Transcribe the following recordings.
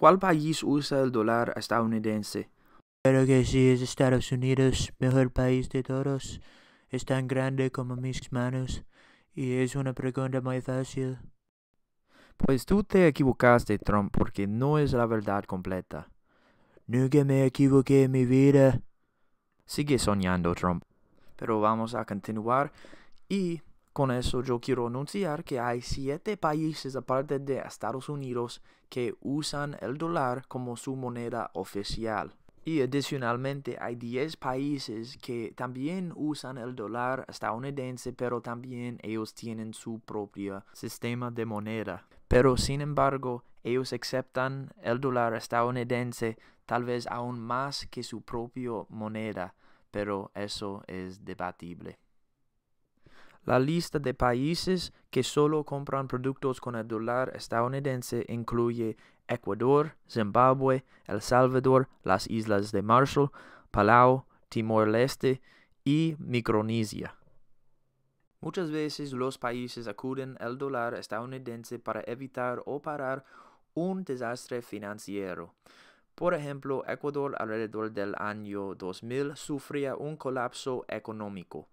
¿Cuál país usa el dólar estadounidense? Pero que si es Estados Unidos, mejor país de todos. Es tan grande como mis manos y es una pregunta muy fácil. Pues tú te equivocaste, Trump, porque no es la verdad completa. Nunca me equivoqué en mi vida. Sigue soñando, Trump. Pero vamos a continuar y con eso yo quiero anunciar que hay siete países aparte de Estados Unidos que usan el dólar como su moneda oficial. Y adicionalmente hay 10 países que también usan el dólar estadounidense, pero también ellos tienen su propio sistema de moneda. Pero sin embargo, ellos aceptan el dólar estadounidense tal vez aún más que su propia moneda, pero eso es debatible. La lista de países que solo compran productos con el dólar estadounidense incluye Ecuador, Zimbabue, El Salvador, las Islas de Marshall, Palau, Timor-Leste y Micronesia. Muchas veces los países acuden al dólar estadounidense para evitar o parar un desastre financiero. Por ejemplo, Ecuador alrededor del año 2000 sufría un colapso económico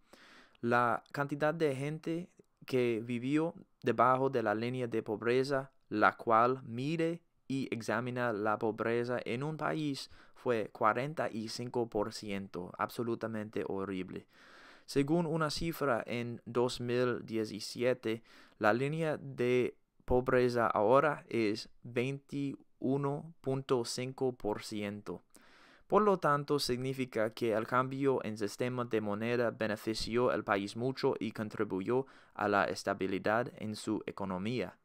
la cantidad de gente que vivió debajo de la línea de pobreza, la cual mide y examina la pobreza en un país fue 45%, absolutamente horrible. Según una cifra en 2017, la línea de pobreza ahora es 21.5%. Por lo tanto, significa que el cambio en sistema de moneda benefició al país mucho y contribuyó a la estabilidad en su economía.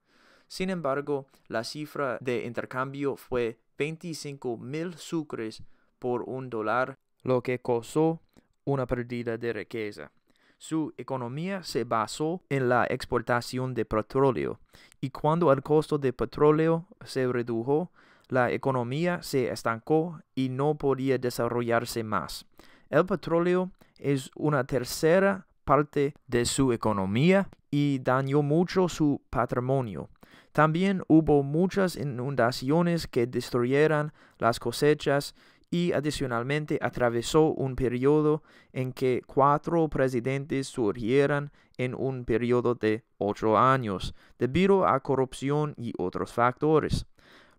Sin embargo, la cifra de intercambio fue 25 mil sucres por un dólar, lo que causó una pérdida de riqueza. Su economía se basó en la exportación de petróleo y cuando el costo de petróleo se redujo, la economía se estancó y no podía desarrollarse más. El petróleo es una tercera parte de su economía y dañó mucho su patrimonio. También hubo muchas inundaciones que destruyeron las cosechas y adicionalmente atravesó un periodo en que cuatro presidentes surgieron en un periodo de ocho años, debido a corrupción y otros factores.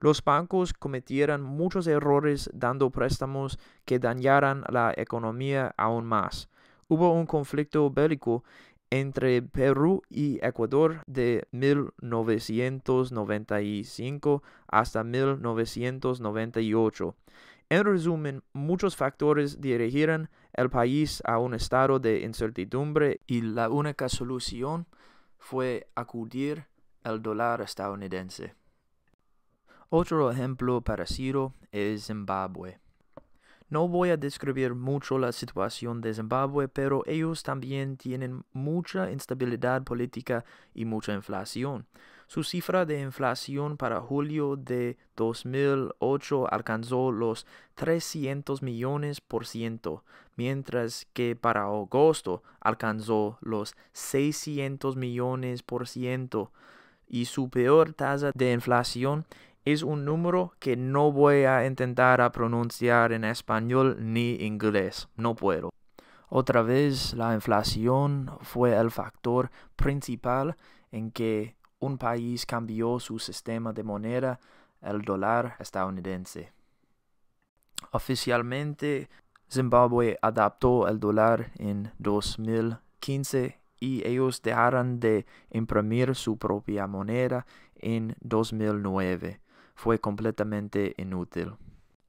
Los bancos cometieron muchos errores dando préstamos que dañaran la economía aún más. Hubo un conflicto bélico entre Perú y Ecuador de 1995 hasta 1998. En resumen, muchos factores dirigieron el país a un estado de incertidumbre y la única solución fue acudir al dólar estadounidense. Otro ejemplo parecido es Zimbabue. No voy a describir mucho la situación de Zimbabue, pero ellos también tienen mucha instabilidad política y mucha inflación. Su cifra de inflación para julio de 2008 alcanzó los 300 millones por ciento, mientras que para agosto alcanzó los 600 millones por ciento. Y su peor tasa de inflación es un número que no voy a intentar a pronunciar en español ni inglés. No puedo. Otra vez, la inflación fue el factor principal en que un país cambió su sistema de moneda, el dólar estadounidense. Oficialmente, Zimbabue adaptó el dólar en 2015 y ellos dejaron de imprimir su propia moneda en 2009 fue completamente inútil.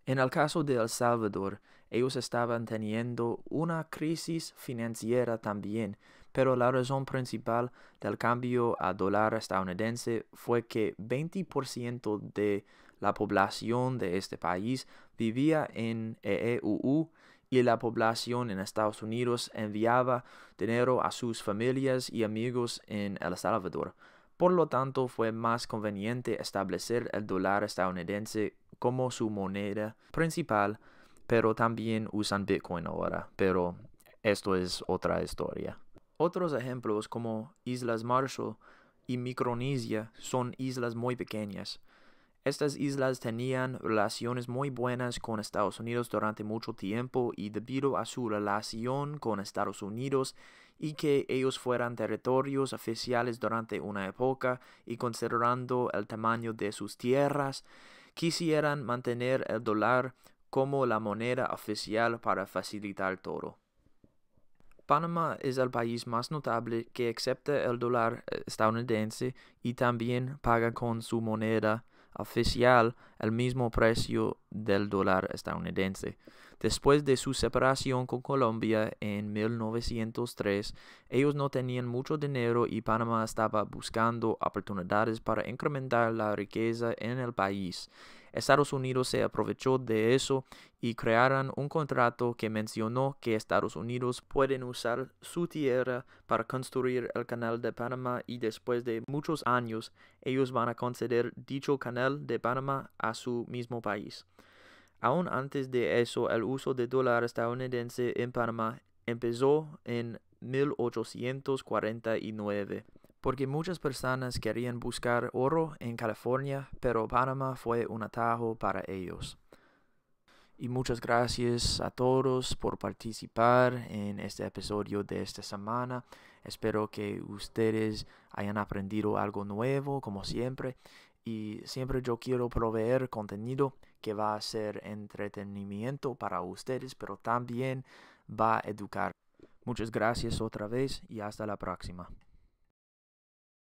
En el caso de El Salvador, ellos estaban teniendo una crisis financiera también, pero la razón principal del cambio a dólar estadounidense fue que 20% de la población de este país vivía en EEUU y la población en Estados Unidos enviaba dinero a sus familias y amigos en El Salvador. Por lo tanto, fue más conveniente establecer el dólar estadounidense como su moneda principal, pero también usan Bitcoin ahora, pero esto es otra historia. Otros ejemplos como Islas Marshall y Micronesia son islas muy pequeñas. Estas islas tenían relaciones muy buenas con Estados Unidos durante mucho tiempo y debido a su relación con Estados Unidos y que ellos fueran territorios oficiales durante una época y considerando el tamaño de sus tierras, quisieran mantener el dólar como la moneda oficial para facilitar todo. Panamá es el país más notable que acepta el dólar eh, estadounidense y también paga con su moneda oficial al mismo precio del dólar estadounidense. Después de su separación con Colombia en 1903, ellos no tenían mucho dinero y Panamá estaba buscando oportunidades para incrementar la riqueza en el país. Estados Unidos se aprovechó de eso y crearon un contrato que mencionó que Estados Unidos pueden usar su tierra para construir el canal de Panamá y después de muchos años ellos van a conceder dicho canal de Panamá a su mismo país. Aún antes de eso, el uso de dólar estadounidense en Panamá empezó en 1849 porque muchas personas querían buscar oro en California, pero Panamá fue un atajo para ellos. Y muchas gracias a todos por participar en este episodio de esta semana. Espero que ustedes hayan aprendido algo nuevo, como siempre. Y siempre yo quiero proveer contenido que va a ser entretenimiento para ustedes, pero también va a educar. Muchas gracias otra vez y hasta la próxima.